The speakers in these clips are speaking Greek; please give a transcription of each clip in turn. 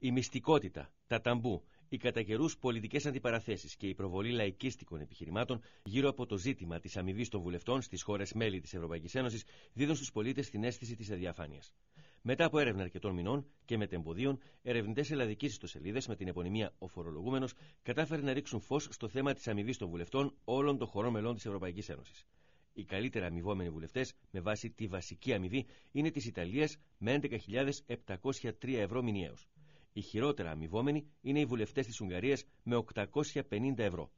Η μυστικότητα, τα ταμπού, οι κατά πολιτικές πολιτικέ αντιπαραθέσεις και η προβολή λαϊκίστικων επιχειρημάτων γύρω από το ζήτημα της αμοιβή των βουλευτών στις χώρες μέλη της Ευρωπαϊκής Ένωσης δίδουν στους πολίτες την αίσθηση της αδιαφάνειας. Μετά από έρευνα αρκετών μηνών και μετεμποδίων, ερευνητές ελλαδικής ιστοσελίδας με την επωνυμία Ο Φορολογούμενος κατάφερε να ρίξουν φως στο θέμα της αμοιβή των βουλευτών όλων των χωρών μελών της Ευρωπαϊκής Ένωσης. Οι καλύτερα αμοιβόμενοι βουλευτές, με βάση τη βασική αμοιβή, είναι της Ιταλίας με 11.703 ευρώ μηνιαίως. Οι χειρότερα αμοιβόμενοι είναι οι βουλευτές της Ουγγαρίας με 850 ευρώ.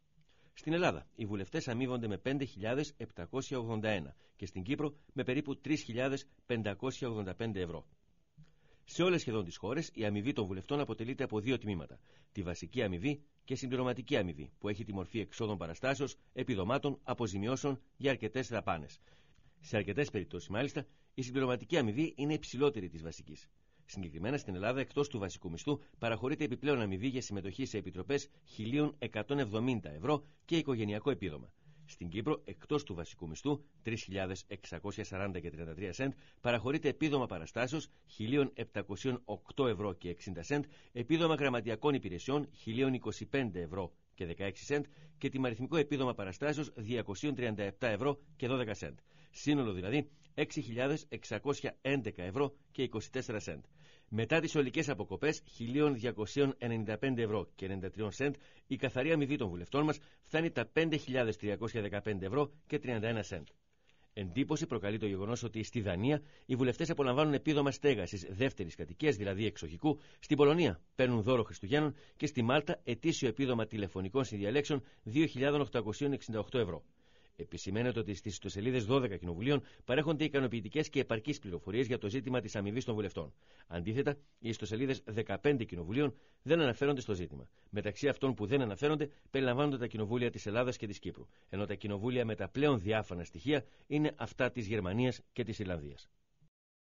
Στην Ελλάδα, οι βουλευτές αμοιβόνται με 5.781 και στην Κύπρο με περίπου 3.585 ευρώ. Σε όλες σχεδόν τις χώρες, η αμοιβή των βουλευτών αποτελείται από δύο τμήματα: τη βασική αμοιβή και συμπληρωματική αμοιβή, που έχει τη μορφή εξόδων παραστάσεως, επιδομάτων, αποζημιώσεων για αρκετές δαπάνες. Σε αρκετές περιπτώσεις, μάλιστα, η συμπληρωματική αμοιβή είναι υψηλότερη της βασικής. Συγκεκριμένα στην Ελλάδα, εκτός του βασικού μισθού, παραχωρείται επιπλέον αμοιβή για συμμετοχή σε επιτροπές 1.170 ευρώ και οικογενειακό επίδομα. Στην Κύπρο, εκτός του βασικού μισθού, 3.640 και 33 σεντ, παραχωρείται επίδομα παραστάσεως 1.708 ευρώ και 60 σεντ, επίδομα γραμματιακών υπηρεσιών 1.025 ευρώ και 16 σεντ και τιμαριθμικό επίδομα παραστάσεως 237 ευρώ και 12 σεντ. Σύνολο δηλαδή 6.611 ευρώ και 24 σεντ. Μετά τις ολικές αποκοπές 1.295 ευρώ και 93 σεντ, η καθαρή αμοιβή των βουλευτών μας φτάνει τα 5.315 ευρώ και 31 σεντ. Εντύπωση προκαλεί το γεγονός ότι στη Δανία οι βουλευτές απολαμβάνουν επίδομα στέγασης δεύτερης κατοικίας, δηλαδή εξοχικού, στην Πολωνία παίρνουν δώρο Χριστουγέννων και στη Μάλτα ετήσιο επίδομα τηλεφωνικών συνδιαλέξεων 2.868 ευρώ. Επισημαίνεται ότι στις ιστοσελίδες 12 κοινοβουλίων παρέχονται ικανοποιητικές και επαρκείς πληροφορίες για το ζήτημα της αμοιβής των βουλευτών. Αντίθετα, οι ιστοσελίδες 15 κοινοβουλίων δεν αναφέρονται στο ζήτημα. Μεταξύ αυτών που δεν αναφέρονται περιλαμβάνονται τα κοινοβούλια της Ελλάδας και της Κύπρου, ενώ τα κοινοβούλια με τα πλέον διάφανα στοιχεία είναι αυτά της Γερμανίας και της Ιρλανδίας.